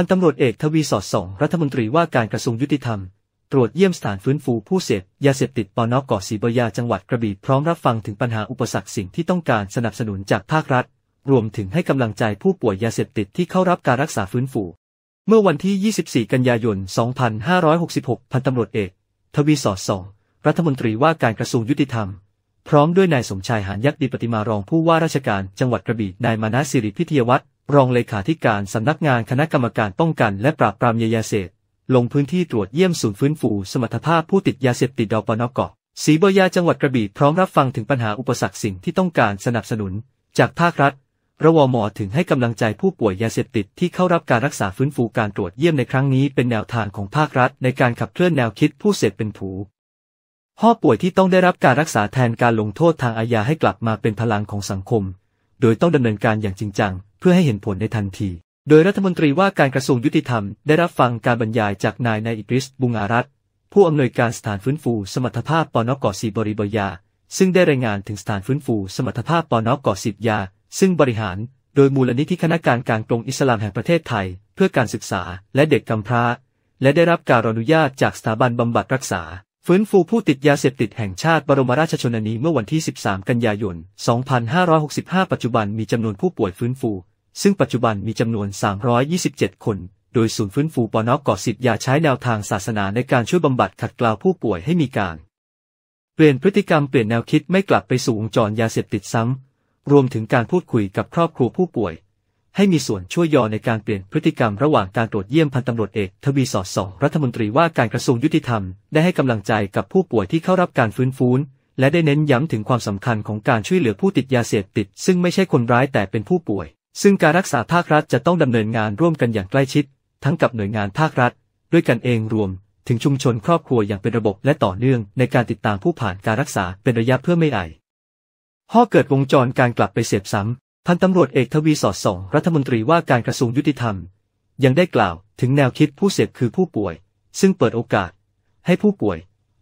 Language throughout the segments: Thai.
พันตำรวจเอกทวีสอดส่องรัฐมนตรีว่าการกระทรวงยุติธรรม ตรวจเยี่ยมสถานฟื้นฟูผู้เสพยาเสพติดปอนอกเกาะสีบยาจังหวัดกระบี่พร้อมรับฟังถึงปัญหาอุปสรรคสิ่งที่ต้องการสนับสนุนจากภาครัฐ รวมถึงให้กำลังใจผู้ป่วยยาเสพติดที่เข้ารับการรักษาฟื้นฟู เมื่อวันที่ 24 กันยายน 2566 พันตำรวจเอกทวีสอดส่องรัฐมนตรีว่าการกระทรวงยุติธรรมพร้อมด้วยนายสมชายหานยักษ์ดีปฏิมารองผู้ว่าราชการจังหวัดกระบี่นายมานาสิริพิทยวัฒน์รองเลขาธิการสำนักงานคณะกรรมการป้องกันและปราบปรามยาเสพลงพื้นที่ตรวจเยี่ยมศูนย์ฟื้นฟู สมรรถภาพผู้ติดยาเสพ ติดดอปนกศรีบยาจังหวัดกระบี่พร้อมรับฟังถึงปัญหาอุปสรรคสิ่งที่ต้องการสนับสนุน จากภาครัฐ ระวมอถึงให้กำลังใจผู้ป่วยยาเสพติดที่เข้ารับการรักษาฟื้นฟูการตรวจเยี่ยมในครั้งนี้เป็นแนวทางของภาครัฐ ในการขับเคลื่อนแนวคิดผู้เสพเป็นผูห่อป่วยที่ต้องได้รับการรักษาแทนการลงโทษทางอาญาให้กลับมาเป็นพลังของสังคม โดยต้องดำเนินการอย่างจริงจังเพื่อให้เห็นผลในทันที โดยรัฐมนตรีว่าการกระทรวงยุติธรรม ได้รับฟังการบรรยายจากนายนายอิบริสบุงอารัตผู้อำนวยการสถานฟื้นฟูสมรรถภาพปอนกกอสีบริบยา ซึ่งได้รายงานถึงสถานฟื้นฟูสมรรถภาพปอนกกอสิบยา ซึ่งบริหาร โดยมูลนิธิคณะกรรมการกรงอิสลามแห่งประเทศไทย เพื่อการศึกษา และเด็กกำพร้า และได้รับการอนุญาตจากสถาบันบำบัดรักษา ฟื้นฟูผู้ติดยาเสพติดแห่งชาติ บรมราชชนนีเมื่อวันที่ 13 กันยายน 2565 ปัจจุบันมีจำนวนผู้ป่วยฟื้นฟูซึ่งปัจจุบันมีจำนวน 327 คน โดยศูนย์ฟื้นฟูปอนอกเกาะสิทธิ์ยาใช้แนวทางศาสนาในการช่วยบำบัดขัดกลาวผู้ป่วยให้มีการ เปลี่ยนพฤติกรรมเปลี่ยนแนวคิดไม่กลับไปสู่วงจรยาเสพติดซ้ำ รวมถึงการพูดคุยกับครอบครัวผู้ป่วย ให้มีส่วนช่วยยอในการเปลี่ยนพฤติกรรมระหว่างการตรวจเยี่ยมพันตำรวจเอกทวีสอดสองรัฐมนตรีว่า การกระทรวงยุติธรรมได้ให้กำลังใจกับผู้ป่วยที่เข้ารับการฟื้นฟูนและได้เน้นย้ำถึงความสำคัญของการช่วยเหลือผู้ติดยาเสพติด ซึ่งไม่ใช่คนร้ายแต่เป็นผู้ป่วยซึ่งการรักษาภาครัฐจะต้องดำเนินงานร่วมกันอย่างใกล้ชิด ทั้งกับหน่วยงานภาครัฐ ด้วยกันเองรวม ถึงชุมชนครอบครัวอย่างเป็นระบบและต่อเนื่องในการติดตามผู้ผ่านการรักษาเป็นระยะเพื่อไม่ไอห่อเกิดวงจรการกลับไปเสพซ้ำพันตำรวจเอกทวีสอดส่องรัฐมนตรีว่าการกระทรวงยุติธรรม ยังได้กล่าวถึงแนวคิดผู้เสพคือผู้ป่วย ซึ่งเปิดโอกาสให้ผู้ป่วย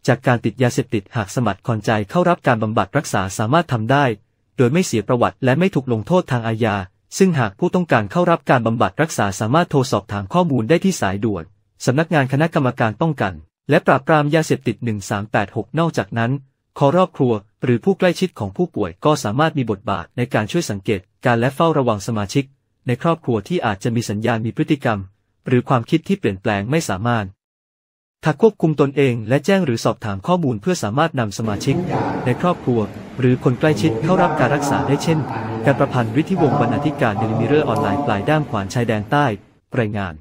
จากการติดยาเสพติดหากสมัครคอนใจเข้ารับการบำบัดรักษาสามารถทำได้ โดยไม่เสียประวัติและไม่ถูกลงโทษทางอาญาซึ่งหากผู้ต้องการเข้ารับการบำบัดรักษาสามารถโทรสอบถามข้อมูลได้ที่สายด่วนสำนักงานคณะกรรมการป้องกัน และปราบปรามยาเสพติด 1386นอกจากนั้นคอรอบครัว หรือผู้ใกล้ชิดของผู้ป่วยก็สามารถมีบทบาทในการช่วยสังเกตการและเฝ้าระวังสมาชิก ในครอบครัวที่อาจจะมีสัญญาณมีพฤติกรรม หรือความคิดที่เปลี่ยนแปลงไม่สามารถถ้าควบคุมตนเองและแจ้งหรือสอบถามข้อมูลเพื่อสามารถนำสมาชิก ในครอบครัว หรือคนใกล้ชิดเข้ารับการรักษาได้เช่นการประพันธ์วิทิวงบรรณาธิการเดลิมิเรอร์ออนไลน์ปลายด้ามขวานชายแดนใต้รายงาน